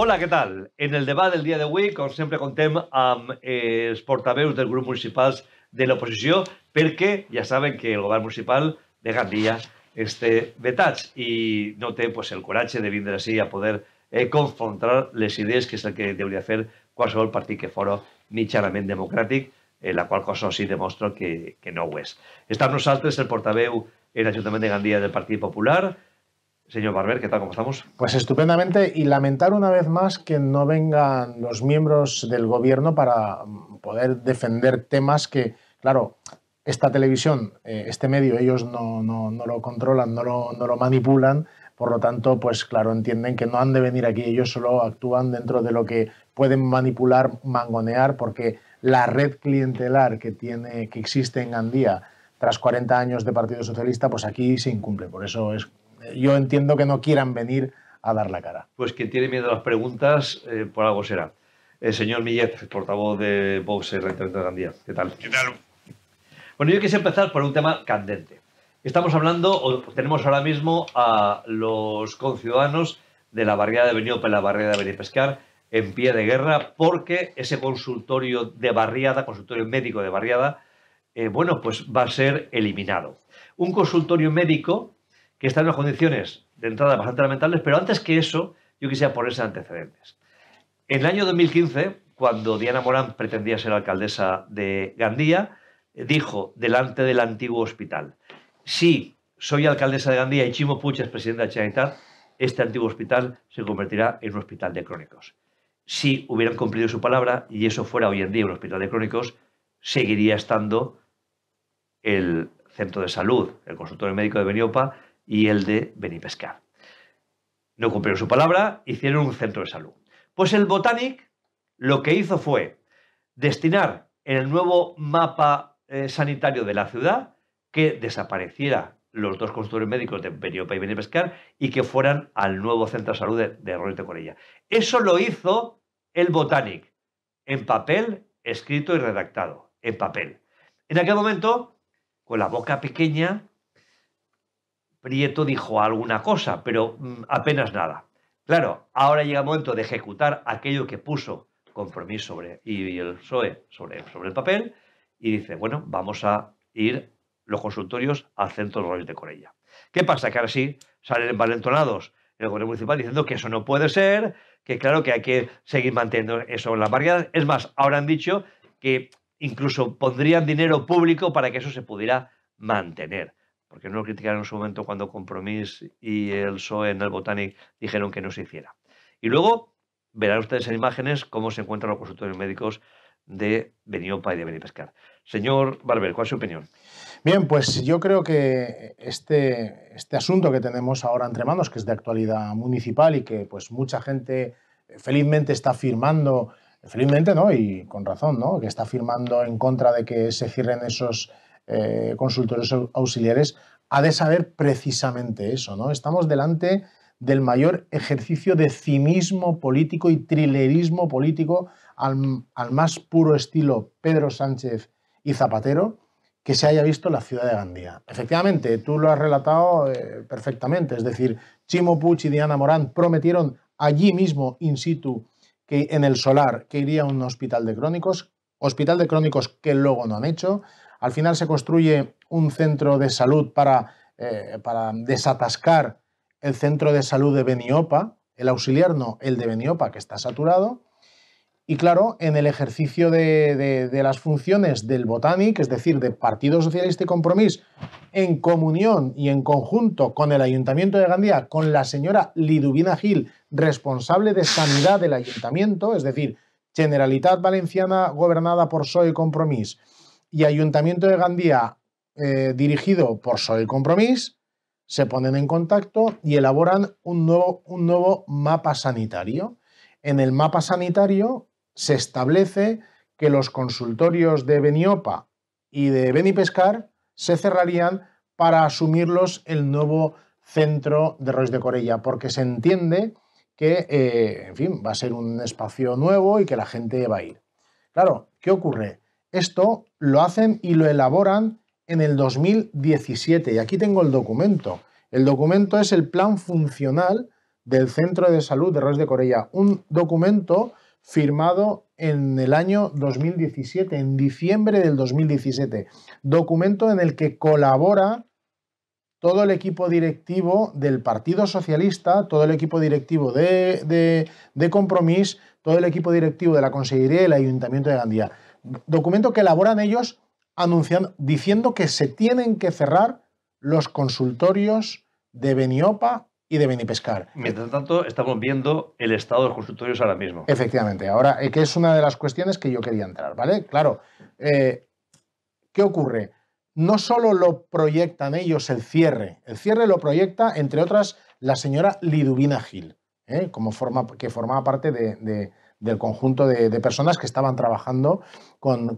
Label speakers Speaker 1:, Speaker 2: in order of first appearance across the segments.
Speaker 1: Hola, què tal? En el debat del dia d'avui, com sempre, contem amb eh, els portaveus dels grups municipal de l'oposició perquè ja saben que el govern municipal de Gandia este vetats i no té pues, el coratge de vindre així a poder eh, confrontar les idees que és el que hauria fer qualsevol partit que fora mitjanament democràtic, eh, la qual cosa sí demostra que, que no ho és. Està amb nosaltres el portaveu en l'Ajuntament de Gandia del Partit Popular, Señor Barber, ¿qué tal? ¿Cómo estamos?
Speaker 2: Pues estupendamente y lamentar una vez más que no vengan los miembros del gobierno para mm, poder defender temas que, claro, esta televisión, eh, este medio, ellos no, no, lo controlan, no lo, no lo, manipulan, por lo tanto, pues claro, entienden que no han de venir aquí, ellos solo actúan dentro de lo que pueden manipular, mangonear, porque la red clientelar que, tiene, que existe en Gandía tras 40 años de Partido Socialista, pues aquí se incumple. Por eso es yo entiendo que no quieran venir a dar la cara.
Speaker 1: Pues quien tiene miedo a las preguntas, eh, por algo será. El eh, señor Millet, portavoz de Vox y de Gandía. ¿Qué tal? ¿Qué tal? Bueno, yo quise empezar por un tema candente. Estamos hablando, o tenemos ahora mismo a los conciudadanos de la barriada de Beniope, la barriada de Benipescar, en pie de guerra, porque ese consultorio de barriada, consultorio médico de barriada, eh, bueno, pues va a ser eliminado. Un consultorio médico que están en unas condiciones de entrada bastante lamentables, pero antes que eso, yo quisiera ponerse antecedentes. En el año 2015, cuando Diana Morán pretendía ser alcaldesa de Gandía, dijo delante del antiguo hospital, si soy alcaldesa de Gandía y Chimo Pucha es presidente de tal, este antiguo hospital se convertirá en un hospital de crónicos. Si hubieran cumplido su palabra y eso fuera hoy en día un hospital de crónicos, seguiría estando el centro de salud, el consultorio médico de Beniopa, y el de Benipescar. No cumplieron su palabra, hicieron un centro de salud. Pues el Botanic lo que hizo fue destinar en el nuevo mapa eh, sanitario de la ciudad que desapareciera los dos consultorios médicos de Beniopa y Benipescar y que fueran al nuevo centro de salud de, de Corella. Eso lo hizo el Botanic, en papel, escrito y redactado, en papel. En aquel momento, con la boca pequeña, Prieto dijo alguna cosa, pero mm, apenas nada. Claro, ahora llega el momento de ejecutar aquello que puso compromiso sobre, y, el PSOE sobre, sobre el papel y dice, bueno, vamos a ir los consultorios al centro royal de Corella. ¿Qué pasa? Que ahora sí salen valentonados el gobierno municipal diciendo que eso no puede ser, que claro que hay que seguir manteniendo eso en las barriadas. Es más, ahora han dicho que incluso pondrían dinero público para que eso se pudiera mantener porque no lo criticaron en su momento cuando Compromís y el PSOE en el Botanic dijeron que no se hiciera. Y luego verán ustedes en imágenes cómo se encuentran los consultorios médicos de Beniopa y de Benipescar. Señor Barber, ¿cuál es su opinión?
Speaker 2: Bien, pues yo creo que este, este asunto que tenemos ahora entre manos, que es de actualidad municipal y que pues mucha gente eh, felizmente está firmando, felizmente no, y con razón, ¿no? que está firmando en contra de que se cierren esos eh, consultores auxiliares, ha de saber precisamente eso, ¿no? Estamos delante del mayor ejercicio de cinismo político y trilerismo político al, más puro estilo Pedro Sánchez y Zapatero que se haya visto en la ciudad de Gandía. Efectivamente, tú lo has relatado eh, perfectamente, es decir, Chimo puch y Diana Morán prometieron allí mismo, in situ, que en el solar, que iría a un hospital de crónicos, hospital de crónicos que luego no han hecho. Al final se construye un centro de salud para, eh, para desatascar el centro de salud de Beniopa, el auxiliar no, el de Beniopa, que está saturado. Y claro, en el ejercicio de, las funciones del Botanic, es decir, de Partido Socialista y Compromís, en comunión y en conjunto con el Ayuntamiento de Gandía, con la señora Liduvina Gil, responsable de sanidad del Ayuntamiento, es decir, Generalitat Valenciana gobernada por PSOE y y Ayuntamiento de Gandía eh, dirigido por PSOE y se ponen en contacto y elaboran un nuevo, un nuevo mapa sanitario. En el mapa sanitario se establece que los consultorios de Beniopa y de Benipescar se cerrarían para asumirlos el nuevo centro de Roig de Corella, porque se entiende que, eh, en fin, va a ser un espacio nuevo y que la gente va a ir. Claro, ¿qué ocurre? Esto lo hacen y lo elaboran en el 2017 y aquí tengo el documento. El documento es el plan funcional del Centro de Salud de Ros de Corella, un documento firmado en el año 2017, en diciembre del 2017, documento en el que colabora todo el equipo directivo del Partido Socialista, todo el equipo directivo de, de, Compromís, todo el equipo directivo de la Consejería y el Ayuntamiento de Gandía. Documento que elaboran ellos anunciando, diciendo que se tienen que cerrar los consultorios de Beniopa y de Benipescar.
Speaker 1: Mientras tanto, estamos viendo el estado de los consultorios ahora mismo.
Speaker 2: Efectivamente, ahora, eh, que es una de las cuestiones que yo quería entrar, ¿vale? Claro, eh, ¿qué ocurre? no solo lo proyectan ellos el cierre, el cierre lo proyecta, entre otras, la señora Liduvina Gil, ¿eh? forma, que formaba parte del conjunto de, personas que estaban trabajando con,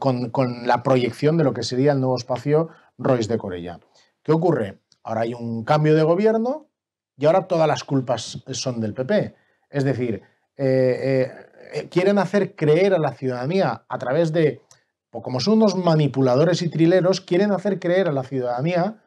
Speaker 2: la proyección de lo que sería el nuevo espacio Royce de Corella. ¿Qué ocurre? Ahora hay un cambio de gobierno y ahora todas las culpas son del PP. Es decir, eh, eh, quieren hacer creer a la ciudadanía a través de como son unos manipuladores y trileros, quieren hacer creer a la ciudadanía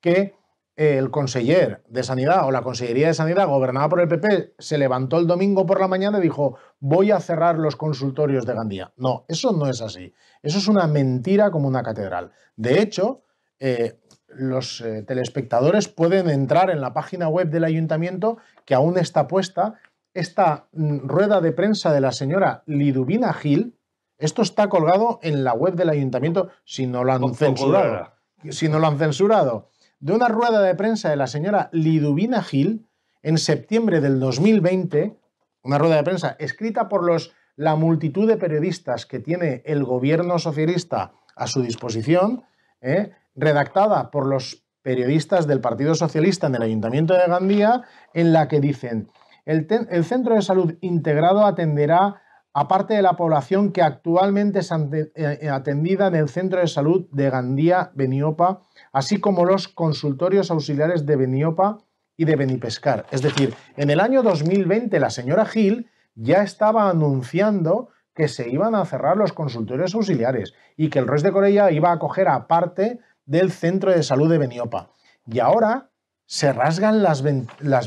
Speaker 2: que eh, el conseller de Sanidad o la Consellería de Sanidad, gobernada por el PP, se levantó el domingo por la mañana y dijo, voy a cerrar los consultorios de Gandía. No, eso no es así. Eso es una mentira como una catedral. De hecho, eh, los eh, telespectadores pueden entrar en la página web del ayuntamiento, que aún está puesta, esta mm, rueda de prensa de la señora Liduvina Gil, esto está colgado en la web del ayuntamiento, si no lo han censurado. Si no lo han censurado. De una rueda de prensa de la señora Liduvina Gil en septiembre del 2020, una rueda de prensa escrita por los, la multitud de periodistas que tiene el gobierno socialista a su disposición, ¿eh? redactada por los periodistas del Partido Socialista en el Ayuntamiento de Gandía, en la que dicen, el, el Centro de Salud Integrado atenderá aparte de la población que actualmente es eh, eh, atendida en el Centro de Salud de Gandía, Beniopa, así como los consultorios auxiliares de Beniopa y de Benipescar. Es decir, en el año 2020 la señora Gil ya estaba anunciando que se iban a cerrar los consultorios auxiliares y que el rey de Corella iba a coger a parte del Centro de Salud de Beniopa. Y ahora se rasgan las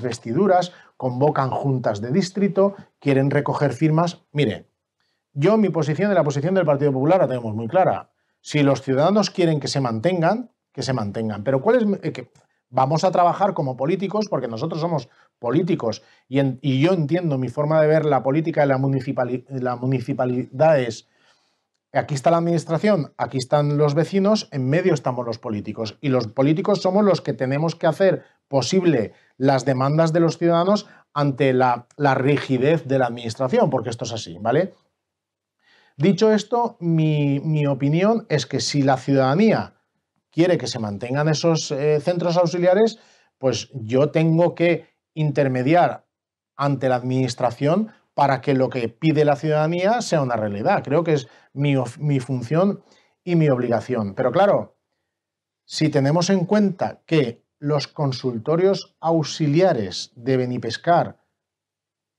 Speaker 2: vestiduras, convocan juntas de distrito quieren recoger firmas. Mire, yo mi posición de la posición del Partido Popular la tenemos muy clara. Si los ciudadanos quieren que se mantengan, que se mantengan. Pero ¿cuál eh, vamos a trabajar como políticos, porque nosotros somos políticos y, yo entiendo mi forma de ver la política de la municipalidad las Aquí está la administración, aquí están los vecinos, en medio estamos los políticos. Y los políticos somos los que tenemos que hacer posible las demandas de los ciudadanos ante la, rigidez de la administración, porque esto es así, ¿vale? Dicho esto, mi, opinión es que si la ciudadanía quiere que se mantengan esos eh, centros auxiliares, pues yo tengo que intermediar ante la administración para que lo que pide la ciudadanía sea una realidad. Creo que es mi función y mi obligación. Pero claro, si tenemos en cuenta que los consultorios auxiliares de Benipescar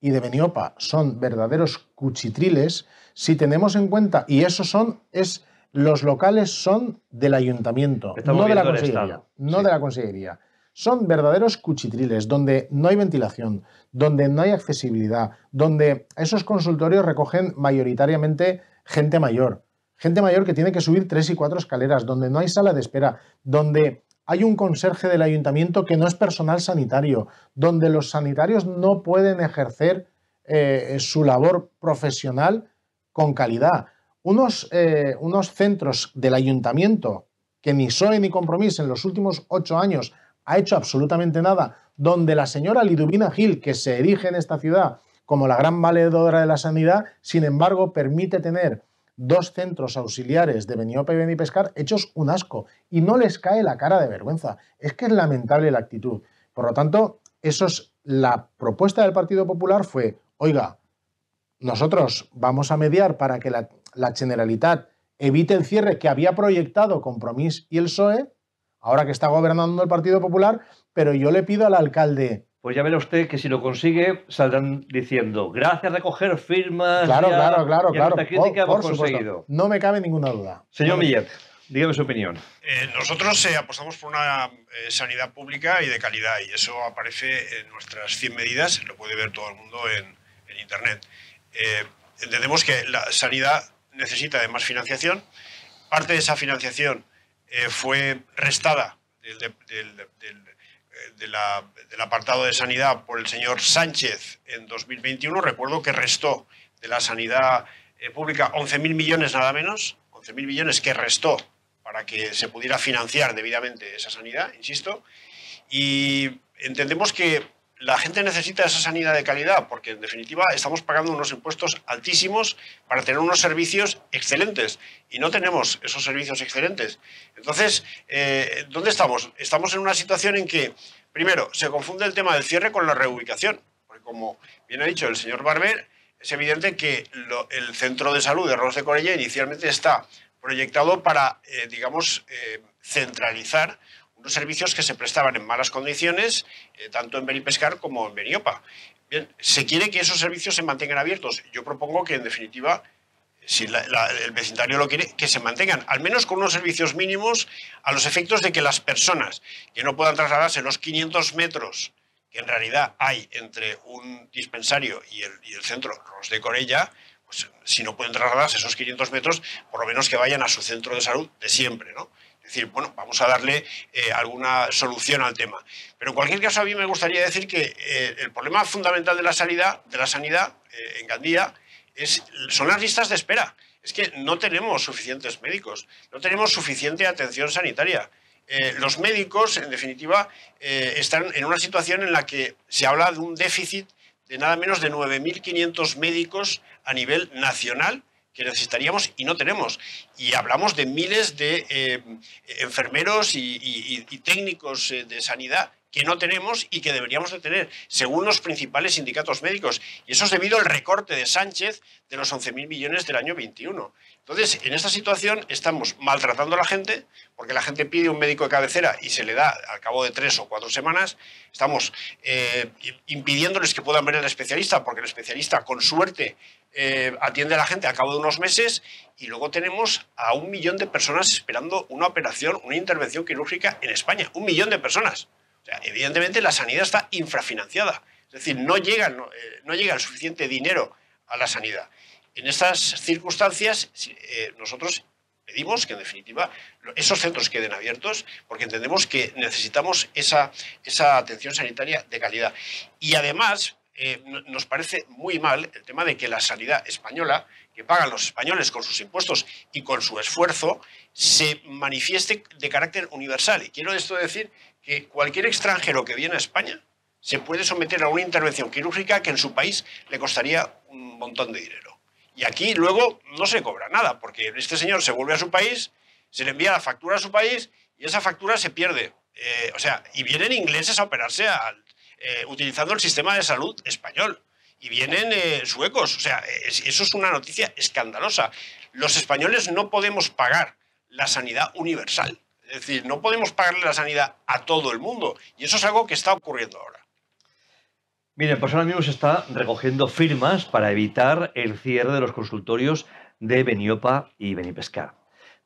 Speaker 2: y de Beniopa son verdaderos cuchitriles, si tenemos en cuenta, y esos son, es, los locales son del ayuntamiento, no, de la, consejería, no de la consellería. Son verdaderos cuchitriles, donde no hay ventilación, donde no hay accesibilidad, donde esos consultorios recogen mayoritariamente gente mayor. Gente mayor que tiene que subir tres y cuatro escaleras, donde no hay sala de espera, donde hay un conserje del ayuntamiento que no es personal sanitario, donde los sanitarios no pueden ejercer eh, su labor profesional con calidad. Unos, eh, unos centros del ayuntamiento que ni soy ni compromiso en los últimos ocho años ha hecho absolutamente nada, donde la señora Liduvina Gil, que se erige en esta ciudad como la gran valedora de la sanidad, sin embargo permite tener dos centros auxiliares de Beniopa y Pescar hechos un asco y no les cae la cara de vergüenza. Es que es lamentable la actitud. Por lo tanto, eso es la propuesta del Partido Popular fue, oiga, nosotros vamos a mediar para que la, Generalitat evite el cierre que había proyectado Compromís y el PSOE, ahora que está gobernando el Partido Popular, pero yo le pido al alcalde
Speaker 1: pues ya verá usted que si lo consigue saldrán diciendo gracias a recoger firmas. Claro, claro, claro, claro. por, hemos
Speaker 2: No me cabe ninguna duda. Señor Millet,
Speaker 1: dígame su opinión.
Speaker 2: Eh,
Speaker 3: nosotros eh, apostamos por una eh, sanidad pública y de calidad y eso aparece en nuestras 100 medidas, lo puede ver todo el mundo en, Internet. entendemos que la sanidad necesita de más financiación. Parte de esa financiación fue restada del, del eh, del apartado de sanidad por el señor Sánchez en 2021, recuerdo que restó de la sanidad eh, pública 11.000 millones nada menos, 11.000 millones que restó para que se pudiera financiar debidamente esa sanidad, insisto, y entendemos que la gente necesita esa sanidad de calidad, porque en definitiva estamos pagando unos impuestos altísimos para tener unos servicios excelentes y no tenemos esos servicios excelentes. Entonces, eh, ¿dónde estamos? Estamos en una situación en que, primero, se confunde el tema del cierre con la reubicación, porque como bien ha dicho el señor Barber, es evidente que el centro de salud de Ros de Corella inicialmente está proyectado para, eh, digamos, eh, centralizar unos servicios que se prestaban en malas condiciones, eh, tanto en Benipescar como en Beniopa. Bien, se quiere que esos servicios se mantengan abiertos. Yo propongo que, en definitiva, si el vecindario lo quiere, que se mantengan, al menos con unos servicios mínimos a los efectos de que las personas que no puedan trasladarse los 500 metros que en realidad hay entre un dispensario y el, centro Los de Corella, pues, si no pueden trasladarse esos 500 metros, por lo menos que vayan a su centro de salud de siempre, ¿no? decir, bueno, vamos a darle eh, alguna solución al tema. Pero en cualquier caso, a mí me gustaría decir que eh, el problema fundamental de la, salida, de la sanidad eh, en Gandía son las listas de espera. Es que no tenemos suficientes médicos, no tenemos suficiente atención sanitaria. los médicos, en definitiva, están en una situación en la que se habla de un déficit de nada menos de 9.500 médicos a nivel nacional que necesitaríamos y no tenemos. Y hablamos de miles de eh, enfermeros y, técnicos eh, de sanidad que no tenemos y que deberíamos de tener, según los principales sindicatos médicos. Y eso es debido al recorte de Sánchez de los 11.000 millones del año 21. Entonces, en esta situación estamos maltratando a la gente, porque la gente pide un médico de cabecera y se le da al cabo de tres o cuatro semanas, estamos eh, impidiéndoles que puedan ver al especialista, porque el especialista, con suerte, eh, atiende a la gente al cabo de unos meses y luego tenemos a un millón de personas esperando una operación, una intervención quirúrgica en España. Un millón de personas. evidentemente la sanidad está infrafinanciada. Es decir, no llega, eh, no, llega el suficiente dinero a la sanidad. En estas circunstancias, eh, nosotros pedimos que, en definitiva, esos centros queden abiertos porque entendemos que necesitamos esa, esa atención sanitaria de calidad. Y además, eh, nos parece muy mal el tema de que la sanidad española, que pagan los españoles con sus impuestos y con su esfuerzo, se manifieste de carácter universal. Y quiero esto decir que cualquier extranjero que viene a España se puede someter a una intervención quirúrgica que en su país le costaría un montón de dinero. Y aquí luego no se cobra nada, porque este señor se vuelve a su país, se le envía la factura a su país y esa factura se pierde. Eh, o sea, y vienen ingleses a operarse al eh, utilizando el sistema de salud español. Y vienen eh, suecos. O sea, eso es una noticia escandalosa. Los españoles no podemos pagar la sanidad universal. Es decir, no podemos pagarle la sanidad a todo el mundo. Y eso es algo que está ocurriendo ahora.
Speaker 1: Miren, pues ahora mismo se está recogiendo firmas para evitar el cierre de los consultorios de Beniopa y Benipescar.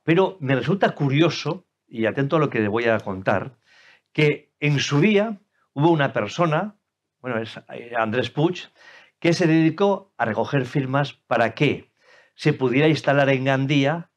Speaker 1: Pero me resulta curioso, y atento a lo que les voy a contar, que en su día hubo una persona, bueno, es eh, Andrés Puig, que se dedicó a recoger firmas para que se pudiera instalar en Gandía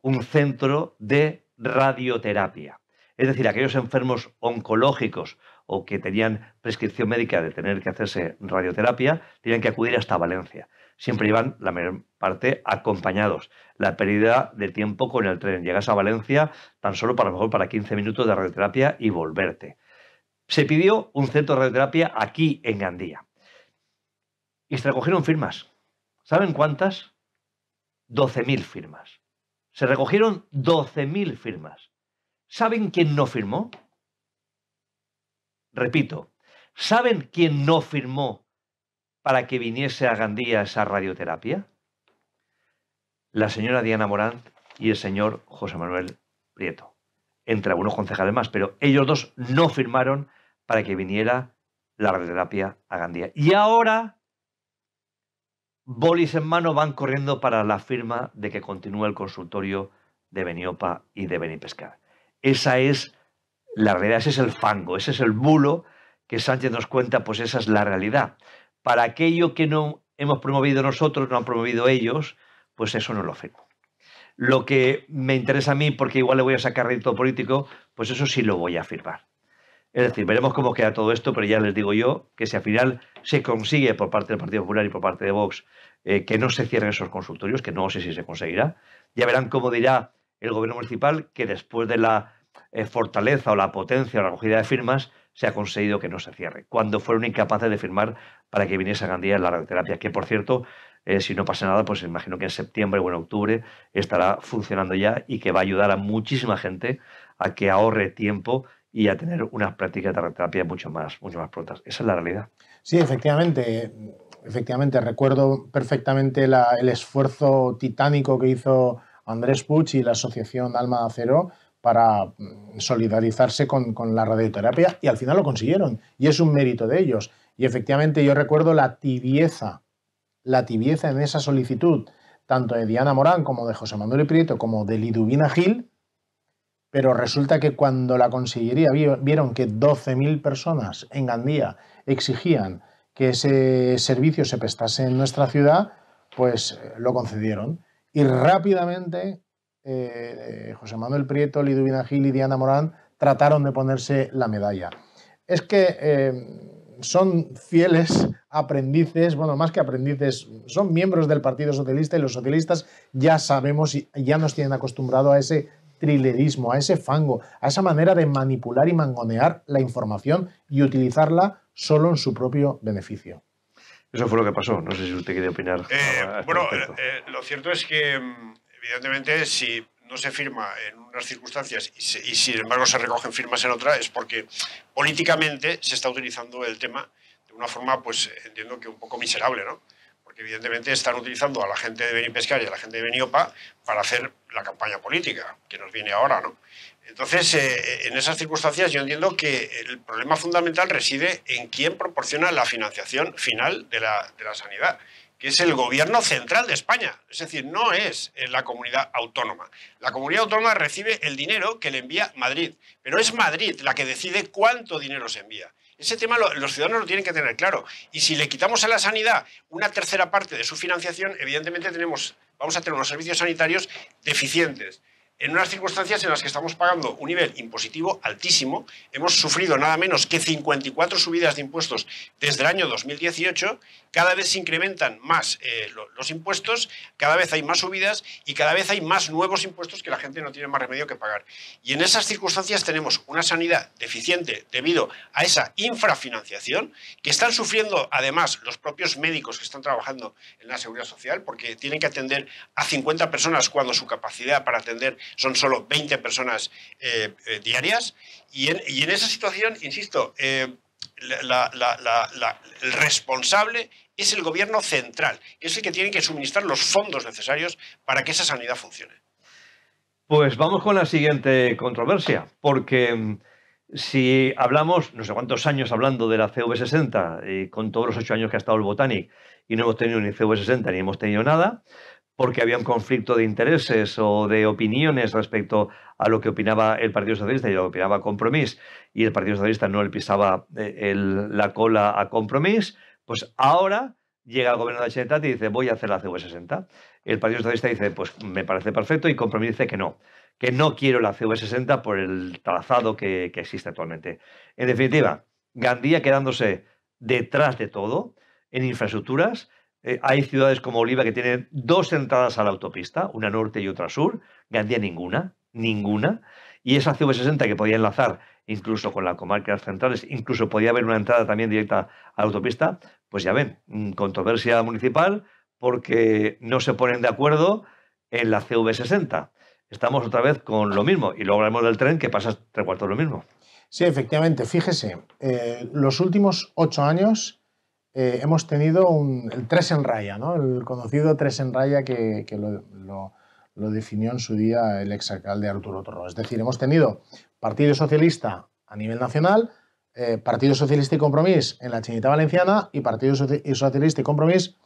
Speaker 1: un centro de radioterapia. Es decir, aquellos enfermos oncológicos o que tenían prescripción médica de tener que hacerse radioterapia, tenían que acudir hasta Valencia. Siempre iban, la mayor parte, acompañados. La pérdida de tiempo con el tren. Llegas a Valencia tan solo para, mejor, para 15 minutos de radioterapia y volverte. Se pidió un centro de radioterapia aquí en Gandía. Y se recogieron firmas. ¿Saben cuántas? 12.000 firmas. Se recogieron 12.000 firmas. ¿Saben quién no firmó? Repito, ¿saben quién no firmó para que viniese a Gandía esa radioterapia? La señora Diana Morant y el señor José Manuel Prieto, entre algunos concejales más, pero ellos dos no firmaron para que viniera la radioterapia a Gandía. Y ahora, bolis en mano, van corriendo para la firma de que continúe el consultorio de Beniopa y de Benipescar. Esa es la realidad, ese es el fango, ese es el bulo que Sánchez nos cuenta, pues esa es la realidad. Para aquello que no hemos promovido nosotros, no han promovido ellos, pues eso no lo firmo. Lo que me interesa a mí, porque igual le voy a sacar rédito político, pues eso sí lo voy a firmar. Es decir, veremos cómo queda todo esto, pero ya les digo yo que si al final se consigue por parte del Partido Popular y por parte de Vox eh, que no se cierren esos consultorios, que no sé si se conseguirá, ya verán cómo dirá el gobierno municipal que después de la eh, fortaleza o la potencia o la acogida de firmas se ha conseguido que no se cierre, cuando fueron incapaces de firmar para que viniese a Gandía la radioterapia, que por cierto, eh, si no pasa nada, pues imagino que en septiembre o en octubre estará funcionando ya y que va a ayudar a muchísima gente a que ahorre tiempo y a tener unas prácticas de radioterapia mucho más, mucho más prontas. Esa es la realidad.
Speaker 2: Sí, efectivamente. Efectivamente, recuerdo perfectamente el esfuerzo titánico que hizo Andrés Puch y la Asociación Alma de Acero para mm, solidarizarse con, con, la radioterapia y al final lo consiguieron y es un mérito de ellos. Y efectivamente yo recuerdo la tibieza, la tibieza en esa solicitud, tanto de Diana Morán como de José Manuel Prieto como de Liduvina Gil, pero resulta que cuando la Consellería vieron que 12.000 personas en Gandía exigían que ese servicio se prestase en nuestra ciudad, pues eh, lo concedieron. Y rápidamente eh, eh, José Manuel Prieto, Liduvina Gil y Diana Morán trataron de ponerse la medalla. Es que son fieles aprendices, bueno, más que aprendices, son miembros del Partido Socialista y los socialistas ya sabemos y ya nos tienen acostumbrado a ese trilerismo, a ese fango, a esa manera de manipular y mangonear la información y utilizarla solo en su propio beneficio.
Speaker 1: Eso fue lo que pasó. No sé si usted quiere opinar.
Speaker 3: Eh, bueno, eh, eh, lo cierto es que, mm, evidentemente, si no se firma en unas circunstancias y, sin embargo se recogen firmas en otra, es porque políticamente se está utilizando el tema de una forma, pues entiendo que un poco miserable, ¿no? porque evidentemente están utilizando a la gente de Benipescar y a la gente de Beniopa para hacer la campaña política que nos viene ahora, ¿no? Entonces, eh, eh, en esas circunstancias yo entiendo que el problema fundamental reside en quién proporciona la financiación final de la, de la sanidad que es el gobierno central de España. Es decir, no es eh, la comunidad autónoma. La comunidad autónoma recibe el dinero que le envía Madrid, pero es Madrid la que decide cuánto dinero se envía. Ese tema los ciudadanos lo tienen que tener claro. Y si le quitamos a la sanidad una tercera parte de su financiación, evidentemente tenemos, vamos a tener unos servicios sanitarios deficientes en unas circunstancias en las que estamos pagando un nivel impositivo altísimo. Hemos sufrido nada menos que 54 subidas de impuestos desde el año 2018. Cada vez se incrementan más eh, los impuestos, cada vez hay más subidas y cada vez hay más nuevos impuestos que la gente no tiene más remedio que pagar. Y en esas circunstancias tenemos una sanidad deficiente debido a esa infrafinanciación que están sufriendo además los propios médicos que están trabajando en la seguridad social porque tienen que atender a 50 personas cuando su capacidad para atender son solo 20 personas eh, eh, diarias. Y en, esa situación, insisto, eh, el responsable es el gobierno central, es el que tiene que suministrar los fondos necesarios para que esa sanidad funcione.
Speaker 1: Pues vamos con la siguiente controversia, porque mm, si hablamos, no sé cuántos años hablando de la CV60, y con todos los ocho años que ha estado el Botanic, y no hemos tenido ni CV60 ni hemos tenido nada, porque había un conflicto de intereses o de opiniones respecto a lo que opinaba el Partido Socialista y lo que opinaba Compromís, y el Partido Socialista no le pisaba eh, la cola a Compromís, pues ahora llega el gobierno de la y dice, voy a hacer la CV60. El Partido Socialista dice, pues me parece perfecto, y Compromís dice que no, que no quiero la CV60 por el trazado que existe actualmente. En definitiva, Gandía quedándose detrás de todo en infraestructuras, eh, hay ciudades como Oliva que tienen dos entradas a la autopista, una norte y otra sur. Gandía ninguna, ninguna. Y esa CV60 que podía enlazar incluso con las comarcas centrales, incluso podía haber una entrada también directa a la autopista, pues ya ven, mm, controversia municipal porque no se ponen de acuerdo en la CV60. Estamos otra vez con lo mismo y luego hablamos del tren que pasa tres cuartos lo mismo.
Speaker 2: Sí, efectivamente. Fíjese, eh, los últimos ocho años eh, hemos tenido el tres en raya, el conocido tres en raya que, lo, definió en su día el exalcalde Arturo Torro. Es decir, hemos tenido Partido Socialista a nivel nacional, eh, Partido Socialista y Compromís en la Chinita Valenciana y Partido Socialista y Compromís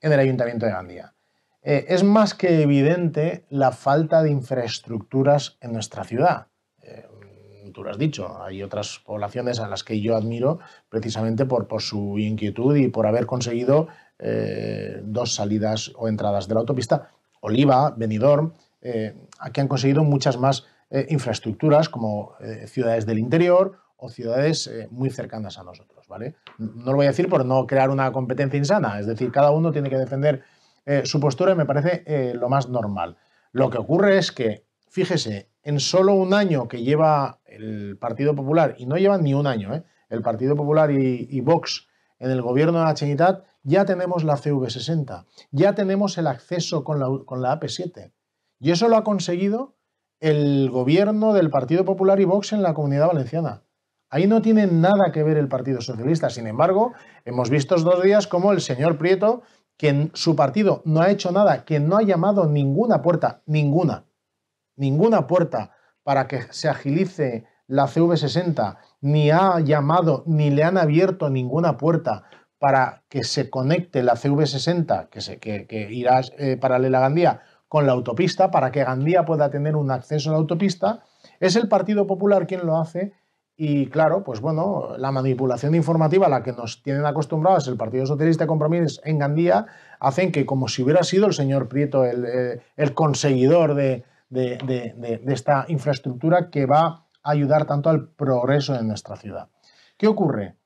Speaker 2: en el Ayuntamiento de Gandía. Eh, es más que evidente la falta de infraestructuras en nuestra ciudad tú has dicho, hay otras poblaciones a las que yo admiro precisamente por, su inquietud y por haber conseguido eh, dos salidas o entradas de la autopista. Oliva, Benidorm, eh, aquí han conseguido muchas más eh, infraestructuras como ciudades del interior o ciudades muy cercanas a nosotros, ¿vale? No lo voy a decir por no crear una competencia insana, es decir, cada uno tiene que defender su postura y me parece lo más normal. Lo que ocurre es que, fíjese, en solo un año que lleva el Partido Popular, y no llevan ni un año, ¿eh? el Partido Popular y, Vox en el gobierno de la Generalitat, ya tenemos la CV60, ya tenemos el acceso con la, con la AP7. Y eso lo ha conseguido el gobierno del Partido Popular y Vox en la Comunidad Valenciana. Ahí no tiene nada que ver el Partido Socialista. Sin embargo, hemos visto estos dos días como el señor Prieto, que su partido no ha hecho nada, que no ha llamado ninguna puerta, ninguna, ninguna puerta para que se agilice la CV60, ni ha llamado ni le han abierto ninguna puerta para que se conecte la CV60, que, que, irá eh, paralela a Gandía, con la autopista, para que Gandía pueda tener un acceso a la autopista, es el Partido Popular quien lo hace y claro, pues bueno, la manipulación informativa a la que nos tienen acostumbrados el Partido Socialista de en Gandía hacen que como si hubiera sido el señor Prieto el, eh, el conseguidor de, de, esta infraestructura que va a ayudar tanto al progreso de nuestra ciudad. ¿Qué ocurre?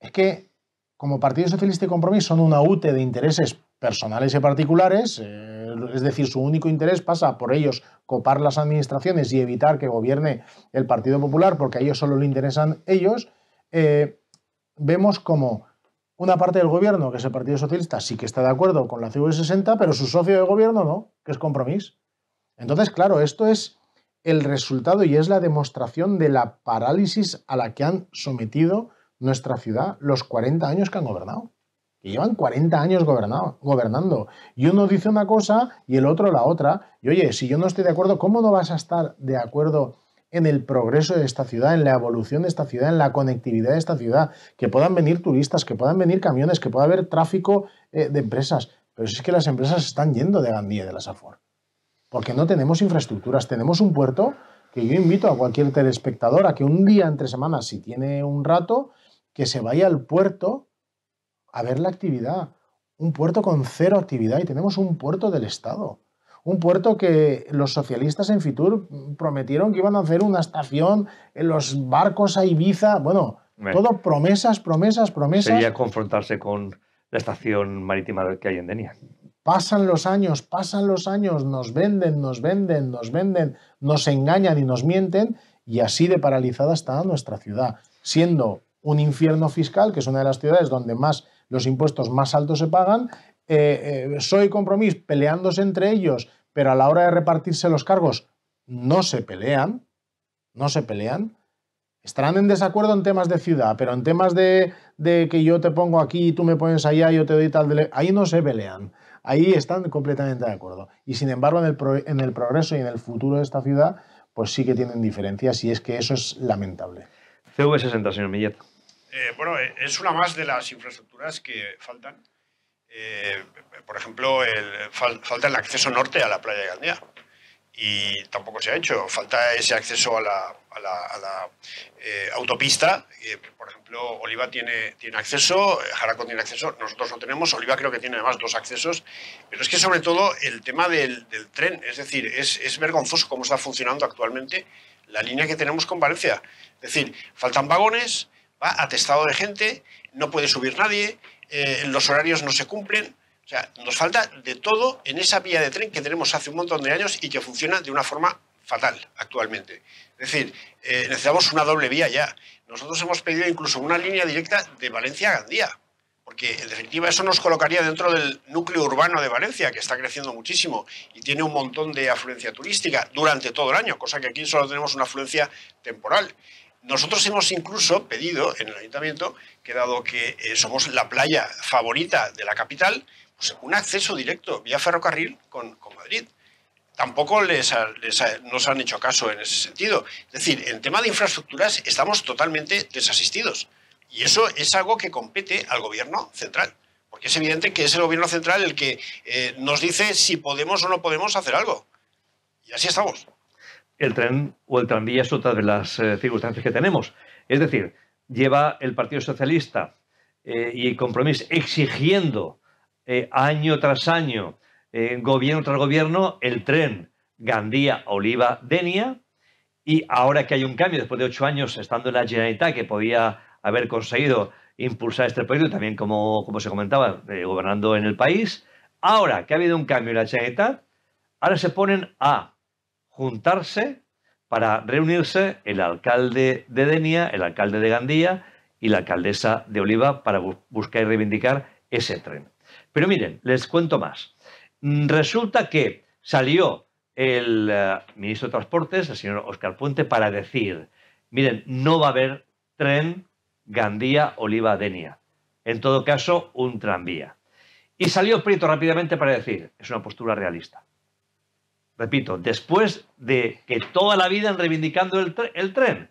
Speaker 2: Es que como Partido Socialista y Compromiso son una UTE de intereses personales y particulares, eh, es decir, su único interés pasa por ellos copar las administraciones y evitar que gobierne el Partido Popular porque a ellos solo le interesan ellos, eh, vemos como una parte del gobierno, que es el Partido Socialista, sí que está de acuerdo con la de 60 pero su socio de gobierno no, que es Compromís. Entonces, claro, esto es el resultado y es la demostración de la parálisis a la que han sometido nuestra ciudad los 40 años que han gobernado. Que llevan 40 años gobernando. Y uno dice una cosa y el otro la otra. Y oye, si yo no estoy de acuerdo, ¿cómo no vas a estar de acuerdo en el progreso de esta ciudad, en la evolución de esta ciudad, en la conectividad de esta ciudad? Que puedan venir turistas, que puedan venir camiones, que pueda haber tráfico eh, de empresas. Pero si es que las empresas están yendo de Gandía de las Afor porque no tenemos infraestructuras. Tenemos un puerto que yo invito a cualquier telespectador a que un día entre semanas, si tiene un rato, que se vaya al puerto a ver la actividad. Un puerto con cero actividad y tenemos un puerto del Estado. Un puerto que los socialistas en Fitur prometieron que iban a hacer una estación en los barcos a Ibiza. Bueno, todo promesas, promesas, promesas. Sería
Speaker 1: confrontarse con la estación marítima que hay en Denia.
Speaker 2: Pasan los años, pasan los años, nos venden, nos venden, nos venden, nos engañan y nos mienten y así de paralizada está nuestra ciudad, siendo un infierno fiscal, que es una de las ciudades donde más los impuestos más altos se pagan, eh, eh, soy compromiso peleándose entre ellos, pero a la hora de repartirse los cargos no se pelean, no se pelean. Estarán en desacuerdo en temas de ciudad, pero en temas de, que yo te pongo aquí y tú me pones allá, yo te doy tal, ahí no se pelean. Ahí están completamente de acuerdo. Y sin embargo, en el, progreso y en el futuro de esta ciudad, pues sí que tienen diferencias y es que eso es lamentable.
Speaker 1: CV60, señor Millet.
Speaker 3: Eh, bueno, eh, es una más de las infraestructuras que faltan. Eh, por ejemplo, falta el acceso norte a la playa de Gandía y tampoco se ha hecho. Falta ese acceso a la, eh, autopista. por ejemplo, Oliva tiene, tiene acceso, Jaracón tiene acceso, nosotros no tenemos. Oliva creo que tiene además dos accesos. Pero es que sobre todo el tema del, tren, es decir, es, vergonzoso cómo está funcionando actualmente la línea que tenemos con Valencia. Es decir, faltan vagones, va atestado de gente, no puede subir nadie, eh, los horarios no se cumplen. O sea, nos falta de todo en esa vía de tren que tenemos hace un montón de años y que funciona de una forma fatal actualmente. Es decir, eh, necesitamos una doble vía ya. Nosotros hemos pedido incluso una línea directa de Valencia a Gandía, porque en definitiva eso nos colocaría dentro del núcleo urbano de Valencia, que está creciendo muchísimo y tiene un montón de afluencia turística durante todo el año, cosa que aquí solo tenemos una afluencia temporal. Nosotros hemos incluso pedido en el ayuntamiento que dado que eh, somos la playa favorita de la capital, pues, un acceso directo vía ferrocarril con, Madrid. Tampoco les, nos han hecho caso en ese sentido. Es decir, en tema de infraestructuras estamos totalmente desasistidos. Y eso es algo que compete al gobierno central. Porque es evidente que es el gobierno central el que eh, nos dice si podemos o no podemos hacer algo. Y así estamos.
Speaker 1: El tren o el tranvía es otra de las eh, circunstancias que tenemos. Es decir, lleva el Partido Socialista eh, y y Compromiso exigiendo eh, año tras año, eh, gobierno tras gobierno, el tren Gandía-Oliva-Denia. Y ahora que hay un cambio, después de ocho años estando en la Generalitat, que podía haber conseguido impulsar este proyecto, también como, como se comentaba, eh, gobernando en el país, ahora que ha habido un cambio en la Generalitat, ahora se ponen a juntarse para reunirse el alcalde de Denia, el alcalde de Gandía y la alcaldesa de Oliva para buscar y reivindicar ese tren. Pero miren, les cuento más. Mm, resulta que salió el eh, ministro de Transportes, el señor Oscar Puente, para decir, miren, no va a haber tren Gandía-Oliva-Denia. En todo caso, un tranvía. Y salió Prieto rápidamente para decir, es una postura realista. Repito, después de que toda la vida han reivindicando el, tren,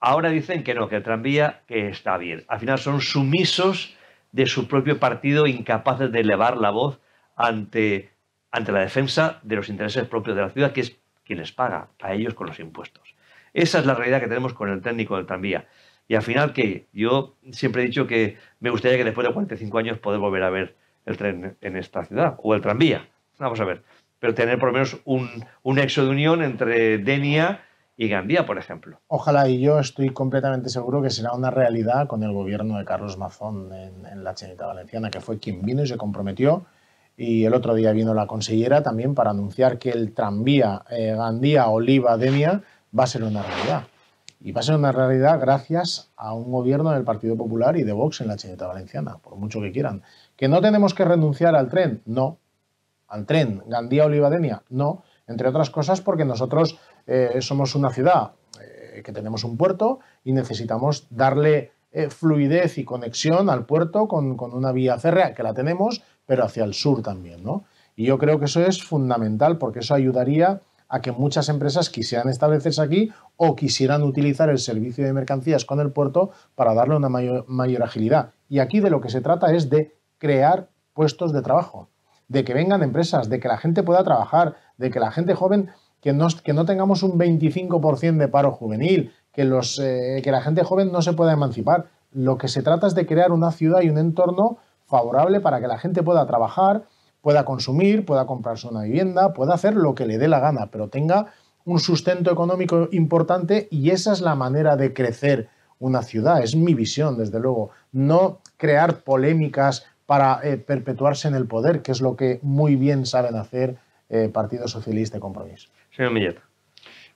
Speaker 1: ahora dicen que no, que el tranvía que está bien. Al final son sumisos de su propio partido incapaces de elevar la voz ante, ante la defensa de los intereses propios de la ciudad, que es quien les paga a ellos con los impuestos. Esa es la realidad que tenemos con el técnico del tranvía. Y al final, que yo siempre he dicho que me gustaría que después de 45 años poder volver a ver el tren en esta ciudad, o el tranvía, vamos a ver, pero tener por lo menos un, un nexo de unión entre Denia y Gandía, por ejemplo.
Speaker 2: Ojalá y yo estoy completamente seguro que será una realidad con el gobierno de Carlos Mazón en, la Chinita Valenciana, que fue quien vino y se comprometió. Y el otro día vino la consellera también para anunciar que el tranvía eh, Gandía-Oliva-Demia va a ser una realidad. Y va a ser una realidad gracias a un gobierno del Partido Popular y de Vox en la Chineta Valenciana, por mucho que quieran. ¿Que no tenemos que renunciar al tren? No. ¿Al tren Gandía-Olivadenia? No. Entre otras cosas porque nosotros eh, somos una ciudad eh, que tenemos un puerto y necesitamos darle eh, fluidez y conexión al puerto con, una vía férrea, que la tenemos, pero hacia el sur también. ¿no? Y yo creo que eso es fundamental porque eso ayudaría a que muchas empresas quisieran establecerse aquí o quisieran utilizar el servicio de mercancías con el puerto para darle una mayor agilidad. Y aquí de lo que se trata es de crear puestos de trabajo, de que vengan empresas, de que la gente pueda trabajar, de que la gente joven que no, tengamos un 25% de paro juvenil, que, los, eh, que la gente joven no se pueda emancipar. Lo que se trata es de crear una ciudad y un entorno favorable para que la gente pueda trabajar, pueda consumir, pueda comprarse una vivienda, pueda hacer lo que le dé la gana, pero tenga un sustento económico importante y esa es la manera de crecer una ciudad. Es mi visión, desde luego. No crear polémicas para eh, perpetuarse en el poder, que es lo que muy bien saben hacer eh, Partido Socialista y Compromiso.
Speaker 1: Señor Millet.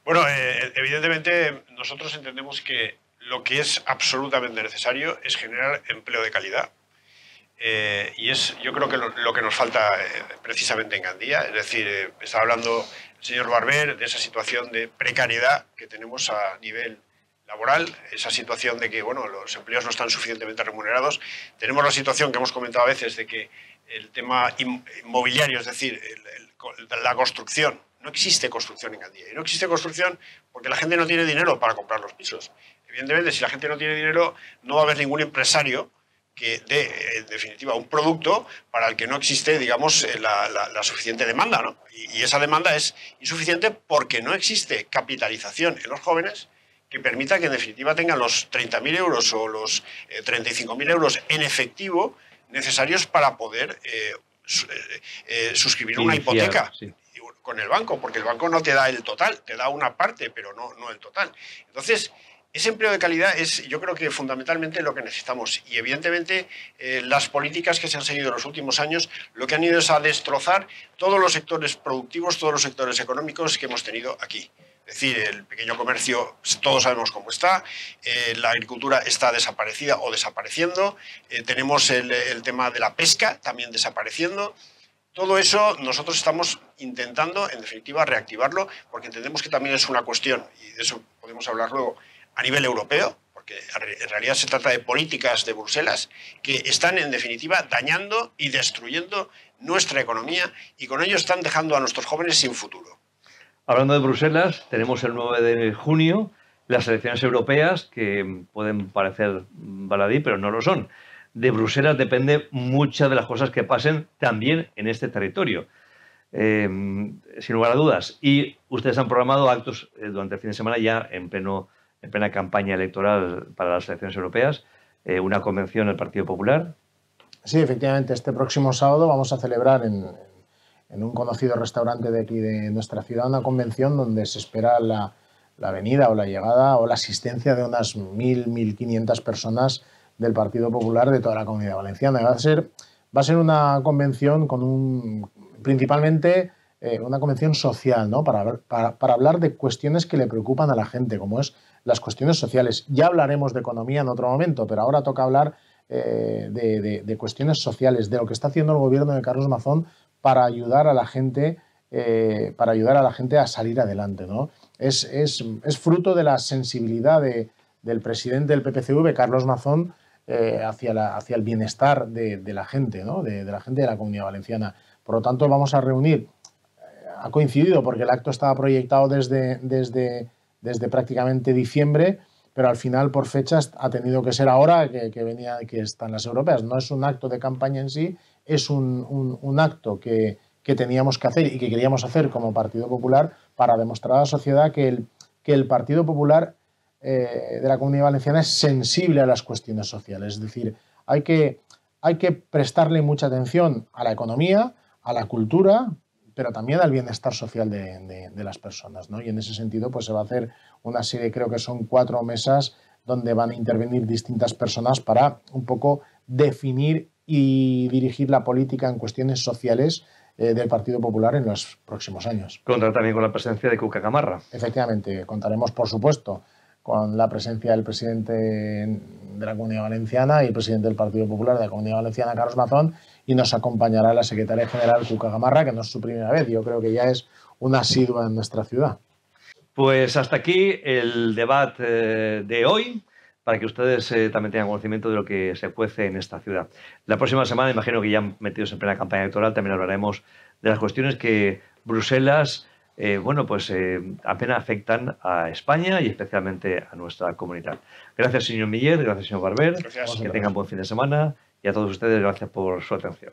Speaker 3: Bueno, eh, evidentemente nosotros entendemos que lo que es absolutamente necesario es generar empleo de calidad. Eh, y es, yo creo que lo, que nos falta eh, precisamente en Gandía, es decir, está hablando el señor Barber de esa situación de precariedad que tenemos a nivel laboral, esa situación de que bueno, los empleos no están suficientemente remunerados. Tenemos la situación que hemos comentado a veces de que el tema inmobiliario, es decir, la construcción, no existe construcción en Gandía. Y no existe construcción porque la gente no tiene dinero para comprar los pisos. Evidentemente, si la gente no tiene dinero, no va a haber ningún empresario que dé, en definitiva, un producto para el que no existe, digamos, eh, la, suficiente demanda. ¿no? Y, esa demanda es insuficiente porque no existe capitalización en los jóvenes que permita que, en definitiva, tengan los 30.000 euros o los 35.000 eh, euros en efectivo necesarios para poder eh, suscribir una hipoteca con el banco, porque el banco no te da el total, te da una parte, pero no, no el total. Entonces, ese empleo de calidad es, yo creo que fundamentalmente lo que necesitamos. Y evidentemente eh, las políticas que se han seguido en los últimos años lo que han ido es a destrozar todos los sectores productivos, todos los sectores económicos que hemos tenido aquí. Es decir, el pequeño comercio, todos sabemos cómo está, eh, la agricultura está desaparecida o desapareciendo, eh, tenemos el tema de la pesca también desapareciendo. Todo eso nosotros estamos intentando, en definitiva, reactivarlo, porque entendemos que también es una cuestión, y de eso podemos hablar luego, a nivel europeo, porque en realidad se trata de políticas de Bruselas que están en definitiva dañando y destruyendo nuestra economía y con ello están dejando a nuestros jóvenes sin futuro.
Speaker 1: Hablando de Bruselas, tenemos el 9 de junio las elecciones europeas que pueden parecer baladí, pero no lo son de Bruselas depende muchas de las cosas que pasen también en este territorio. Eh, sin lugar a dudas. Y ustedes han programado actos eh, durante el fin de semana ya en, pleno, en plena campaña electoral para las elecciones europeas, eh, una convención del Partido Popular.
Speaker 2: Sí, efectivamente, este próximo sábado vamos a celebrar en, un conocido restaurante de aquí de nuestra ciudad una convención donde se espera la, la venida o la llegada o la asistencia de unas 1.000, 1.500 personas del Partido Popular de toda la Comunidad Valenciana. Va a ser, va a ser una convención con un, principalmente eh, una convención social, ¿no? Para, para, hablar de cuestiones que le preocupan a la gente, como es las cuestiones sociales. Ya hablaremos de economía en otro momento, pero ahora toca hablar eh, de, de, cuestiones sociales, de lo que está haciendo el gobierno de Carlos Mazón para ayudar a la gente, eh, para ayudar a la gente a salir adelante, ¿no? Es, fruto de la sensibilidad del presidente del PPCV, Carlos Mazón, eh, hacia, hacia, el bienestar de, la gente, de, la gente de la comunidad valenciana. Por lo tanto, vamos a reunir, eh, ha coincidido porque el acto estaba proyectado desde, desde, desde prácticamente diciembre, pero al final por fechas ha tenido que ser ahora que, venía, que están las europeas. No es un acto de campaña en sí, es un, acto que, teníamos que hacer y que queríamos hacer como Partido Popular para demostrar a la sociedad que el, que el Partido Popular eh, de la Comunidad Valenciana es sensible a las cuestiones sociales. Es decir, hay que, hay que prestarle mucha atención a la economía, a la cultura, pero también al bienestar social de, las personas. ¿no? Y en ese sentido, pues se va a hacer una serie, creo que son cuatro mesas donde van a intervenir distintas personas para un poco definir y dirigir la política en cuestiones sociales eh, del Partido Popular en los próximos años.
Speaker 1: Contar también con la presencia de Cuca Camarra.
Speaker 2: Efectivamente, contaremos, por supuesto, con la presencia del presidente de la Comunidad Valenciana y el presidente del Partido Popular de la Comunidad Valenciana, Carlos Mazón, y nos acompañará la secretaria general Cuca Gamarra, que no es su primera vez, yo creo que ya es una asidua en nuestra ciudad.
Speaker 1: Pues hasta aquí el debate eh, de hoy para que ustedes eh, también tengan conocimiento de lo que se cuece en esta ciudad. La próxima semana, imagino que ya metidos en plena campaña electoral, también hablaremos de las cuestiones que Bruselas eh, bueno, pues eh, apenas afectan a España y especialmente a nuestra comunidad. Gracias, señor Miller, gracias, señor Barber. Gracias, que tengan buen fin de semana y a todos ustedes gracias por su atención.